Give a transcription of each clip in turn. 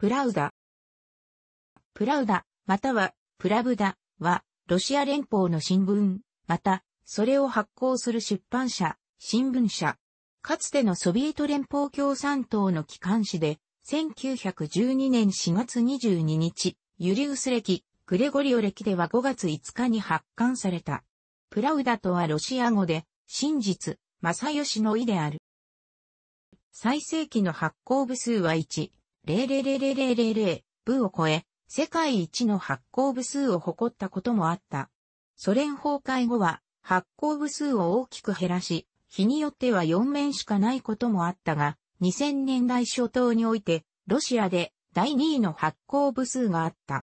プラウダ。プラウダ、または、プラブダは、ロシア連邦の新聞、また、それを発行する出版社、新聞社。かつてのソビエト連邦共産党の機関紙で、1912年4月22日、ユリウス歴、グレゴリオ歴では5月5日に発刊された。プラウダとはロシア語で、真実、正義の意である。最盛期の発行部数は1、0 0 0 0 0部を超え、世界一の発行部数を誇ったこともあった。ソ連崩壊後は発行部数を大きく減らし、日によっては4面しかないこともあったが、2000年代初頭において、ロシアで第2位の発行部数があった。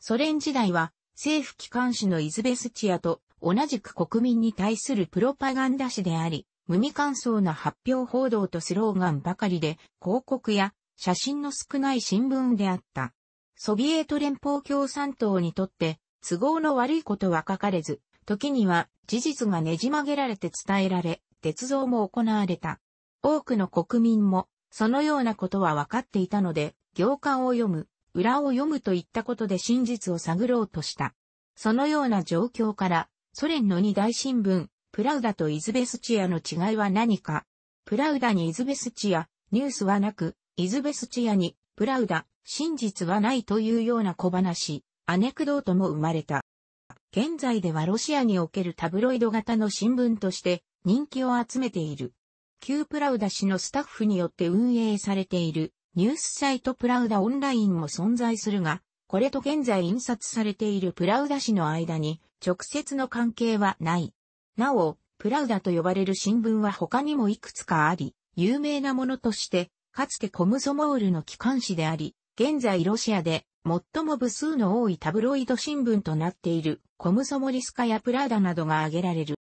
ソ連時代は政府機関紙のイズベスチアと同じく国民に対するプロパガンダ誌であり、無味乾燥な発表報道とスローガンばかりで、広告や写真の少ない新聞であった。ソビエト連邦共産党にとって都合の悪いことは書かれず、時には事実がねじ曲げられて伝えられ、鉄道も行われた。多くの国民もそのようなことは分かっていたので、行間を読む、裏を読むといったことで真実を探ろうとした。そのような状況から、ソ連の二大新聞、プラウダとイズベスチアの違いは何か。プラウダにイズベスチア、ニュースはなく、イズベスチアに、プラウダ、真実はないというような小話、アネクドートも生まれた。現在ではロシアにおけるタブロイド型の新聞として人気を集めている。旧プラウダ氏のスタッフによって運営されているニュースサイトプラウダオンラインも存在するが、これと現在印刷されているプラウダ氏の間に直接の関係はない。なお、プラウダと呼ばれる新聞は他にもいくつかあり、有名なものとしてかつてコムソモールの機関紙であり、現在ロシアで最も部数の多いタブロイド新聞となっているコムソモリスカやプラウダなどが挙げられる。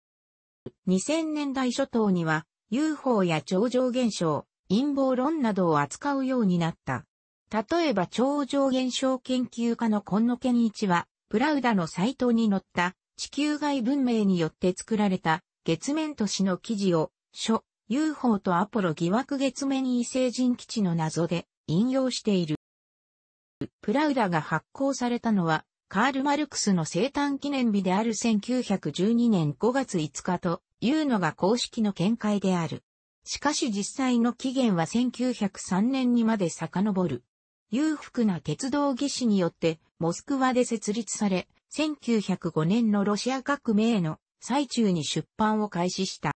2000年代初頭には UFO や超常現象、陰謀論などを扱うようになった。例えば超常現象研究家の今野健一は、プラウダのサイトに載った地球外文明によって作られた月面都市の記事を書、UFO とアポロ疑惑月面異星人基地の謎で引用している。プラウダが発行されたのは、カール・マルクスの生誕記念日である1912年5月5日というのが公式の見解である。しかし実際の期限は1903年にまで遡る。裕福な鉄道技師によってモスクワで設立され、1905年のロシア革命の最中に出版を開始した。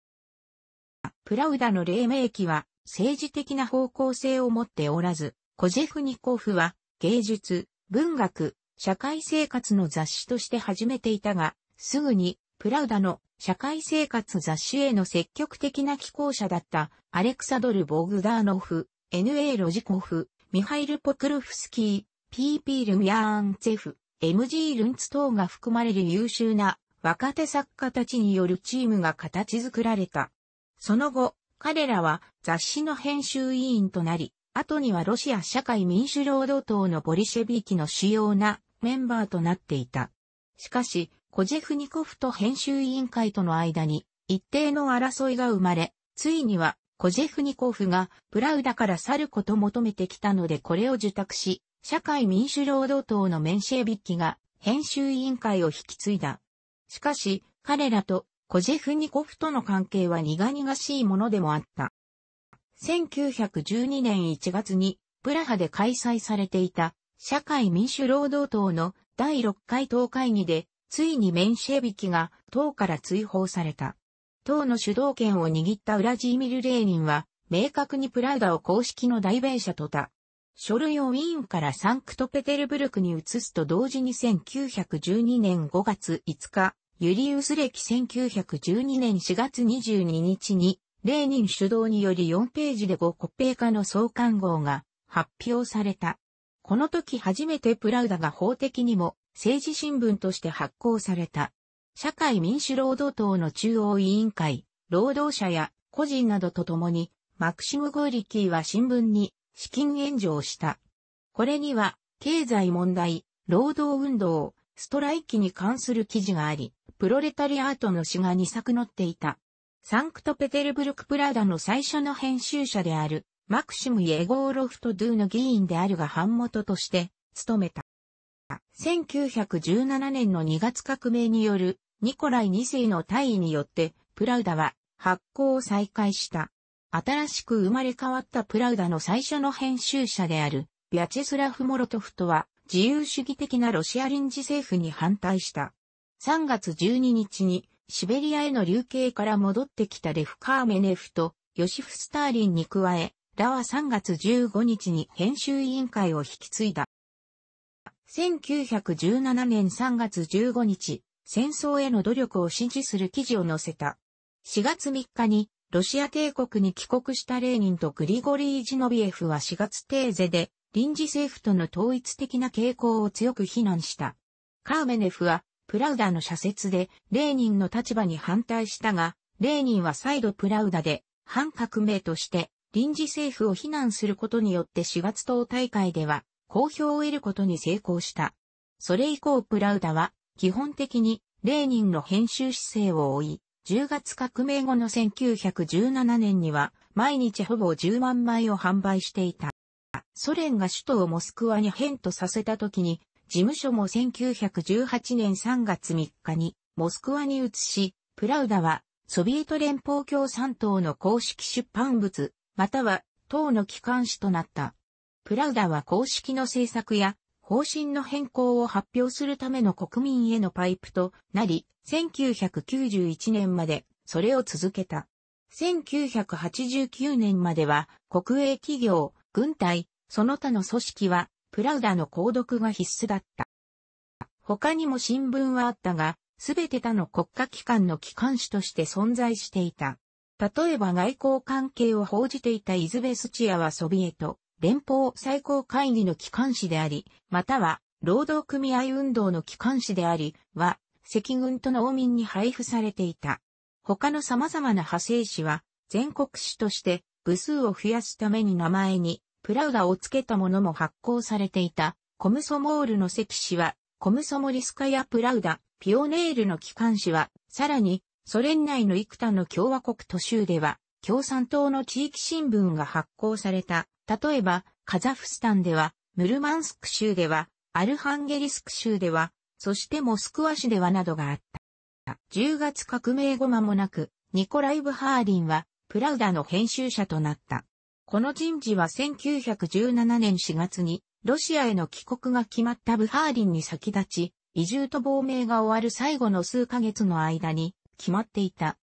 プラウダの黎明期は政治的な方向性を持っておらず、コジェフニコフは芸術、文学、社会生活の雑誌として始めていたが、すぐにプラウダの社会生活雑誌への積極的な寄稿者だったアレクサドル・ボグダーノフ、N.A. ロジコフ、ミハイル・ポクルフスキー、P.P. ルミアーンツェフ、M.G. ルンツ等が含まれる優秀な若手作家たちによるチームが形作られた。その後、彼らは雑誌の編集委員となり、後にはロシア社会民主労働党のボリシェビーキの主要なメンバーとなっていた。しかし、コジェフニコフと編集委員会との間に一定の争いが生まれ、ついにはコジェフニコフがプラウダから去ること求めてきたのでこれを受託し、社会民主労働党のメンシェビッキが編集委員会を引き継いだ。しかし、彼らとコジェフニコフとの関係は苦々しいものでもあった。1912年1月にプラハで開催されていた社会民主労働党の第6回党会議でついにメンシェビキが党から追放された。党の主導権を握ったウラジーミル・レーニンは明確にプラウダを公式の代弁者とた。書類をウィーンからサンクトペテルブルクに移すと同時に1912年5月5日、ユリウス歴1912年4月22日に、レーニン主導により4ページで5国平化の創刊号が発表された。この時初めてプラウダが法的にも政治新聞として発行された。社会民主労働党の中央委員会、労働者や個人などと共に、マクシム・ゴーリキーは新聞に資金援助をした。これには、経済問題、労働運動、ストライキに関する記事があり、プロレタリアートの詩が2作載っていた。サンクトペテルブルクプラダの最初の編集者である、マクシム・イエゴーロフト・ドゥの議員であるが版元として務めた。1917年の2月革命によるニコライ2世の退位によってプラウダは発行を再開した。新しく生まれ変わったプラウダの最初の編集者であるビャチェスラフ・モロトフとは自由主義的なロシア臨時政府に反対した。3月12日にシベリアへの流刑から戻ってきたレフ・カーメネフとヨシフ・スターリンに加え、らは3月15日に編集委員会を引き継いだ。1917年3月15日、戦争への努力を支持する記事を載せた。4月3日にロシア帝国に帰国したレーニンとグリゴリー・ジノビエフは4月テーゼで臨時政府との統一的な傾向を強く非難した。カーメネフはプラウダの社説で、レーニンの立場に反対したが、レーニンは再度プラウダで、反革命として、臨時政府を非難することによって4月党大会では、公表を得ることに成功した。それ以降プラウダは、基本的に、レーニンの編集姿勢を追い、10月革命後の1917年には、毎日ほぼ10万枚を販売していた。ソ連が首都をモスクワに変とさせた時に、事務所も1918年3月3日にモスクワに移し、プラウダはソビエト連邦共産党の公式出版物、または党の機関紙となった。プラウダは公式の政策や方針の変更を発表するための国民へのパイプとなり、1991年までそれを続けた。1989年までは国営企業、軍隊、その他の組織はプラウダの購読が必須だった。他にも新聞はあったが、すべて他の国家機関の機関紙として存在していた。例えば外交関係を報じていたイズベスチアはソビエト、連邦最高会議の機関紙であり、または労働組合運動の機関紙であり、は、赤軍と農民に配布されていた。他の様々な派生紙は、全国紙として部数を増やすために名前にプラウダをつけたものも発行されていた、コムソモールの石紙は、コムソモリスカやプラウダ、ピオネールの機関紙は、さらに、ソ連内の幾多の共和国都州では、共産党の地域新聞が発行された。例えば、カザフスタンでは、ムルマンスク州では、アルハンゲリスク州では、そしてモスクワ市ではなどがあった。10月革命後間もなく、ニコライブ・ハーリンは、プラウダの編集者となった。この人事は1917年4月に、ロシアへの帰国が決まったブハーリンに先立ち、移住と亡命が終わる最後の数ヶ月の間に決まっていた。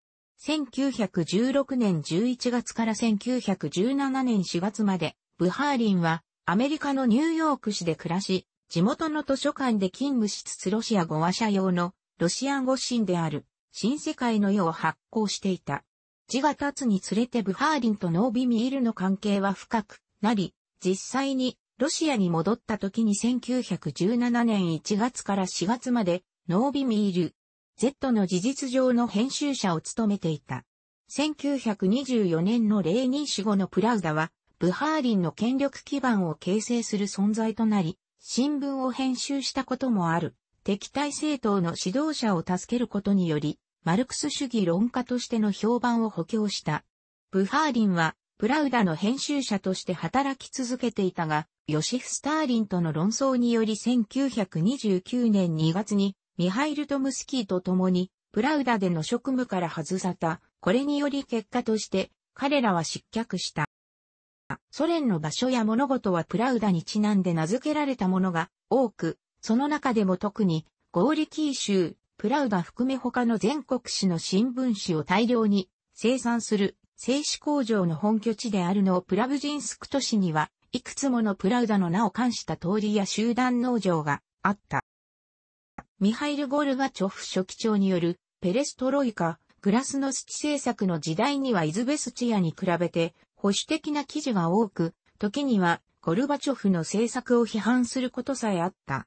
1916年11月から1917年4月まで、ブハーリンはアメリカのニューヨーク市で暮らし、地元の図書館で勤務しつつロシア語話者用のロシア語神である新世界の世を発行していた。字が立つにつれてブハーリンとノービミールの関係は深くなり、実際にロシアに戻った時に1917年1月から4月までノービミール Z の事実上の編集者を務めていた。1924年の0認死後のプラウダは、ブハーリンの権力基盤を形成する存在となり、新聞を編集したこともある、敵対政党の指導者を助けることにより、マルクス主義論家としての評判を補強した。ブハーリンは、プラウダの編集者として働き続けていたが、ヨシフ・スターリンとの論争により1929年2月に、ミハイル・トムスキーと共に、プラウダでの職務から外された。これにより結果として、彼らは失脚した。ソ連の場所や物事はプラウダにちなんで名付けられたものが多く、その中でも特に、ゴーリキー州、プラウダ含め他の全国紙の新聞紙を大量に生産する製紙工場の本拠地であるのをプラブジンスク都市には、いくつものプラウダの名を冠した通りや集団農場があった。ミハイル・ゴルバチョフ書記長によるペレストロイカ、グラスノスチ政策の時代にはイズベスチアに比べて保守的な記事が多く、時にはゴルバチョフの政策を批判することさえあった。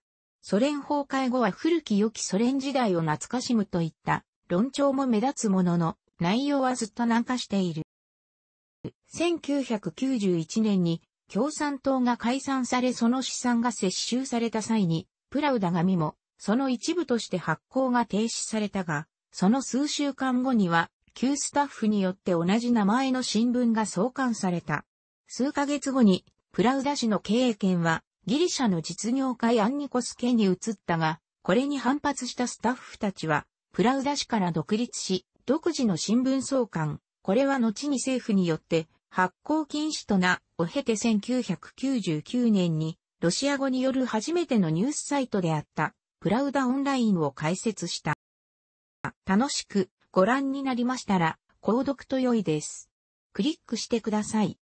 ソ連崩壊後は古き良きソ連時代を懐かしむといった論調も目立つものの、内容はずっと軟化している。1991年に共産党が解散されその資産が接収された際に、プラウダ紙もその一部として発行が停止されたが、その数週間後には、旧スタッフによって同じ名前の新聞が創刊された。数ヶ月後に、プラウダ氏の経営権はギリシャの実業家ヤンニコス家に移ったが、これに反発したスタッフたちは、プラウダ市から独立し、独自の新聞創刊、これは後に政府によって発行禁止とな、を経て1999年に、ロシア語による初めてのニュースサイトであった、プラウダオンラインを開設した。楽しくご覧になりましたら、購読と良いです。クリックしてください。